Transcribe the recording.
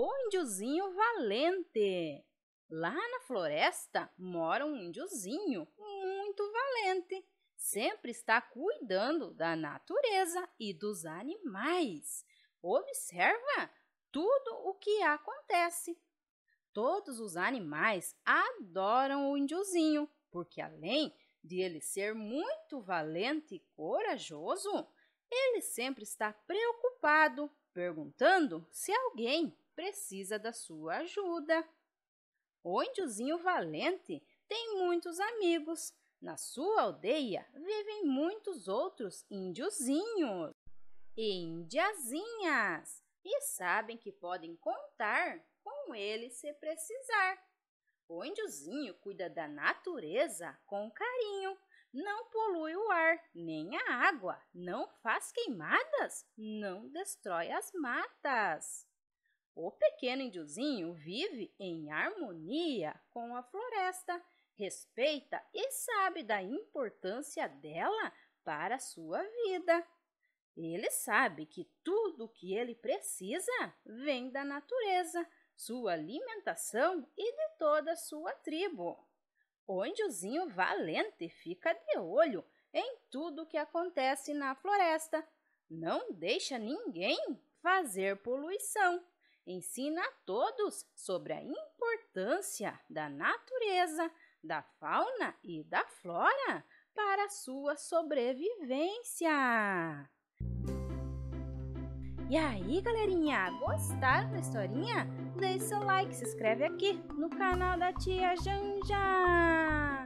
o índiozinho valente. Lá na floresta mora um índiozinho muito valente. Sempre está cuidando da natureza e dos animais. Observa tudo o que acontece. Todos os animais adoram o índiozinho, porque além de ele ser muito valente e corajoso, ele sempre está preocupado, perguntando se alguém precisa da sua ajuda. O índiozinho valente tem muitos amigos. Na sua aldeia vivem muitos outros índiozinhos e indiazinhas e sabem que podem contar com ele se precisar. O índiozinho cuida da natureza com carinho, não polui o ar nem a água, não faz queimadas, não destrói as matas. O pequeno índiozinho vive em harmonia com a floresta, respeita e sabe da importância dela para a sua vida. Ele sabe que tudo o que ele precisa vem da natureza, sua alimentação e de toda a sua tribo. O índiozinho valente fica de olho em tudo o que acontece na floresta. Não deixa ninguém fazer poluição ensina a todos sobre a importância da natureza, da fauna e da flora para a sua sobrevivência. E aí, galerinha, gostaram da historinha? Deixe seu like, se inscreve aqui no canal da Tia Janja!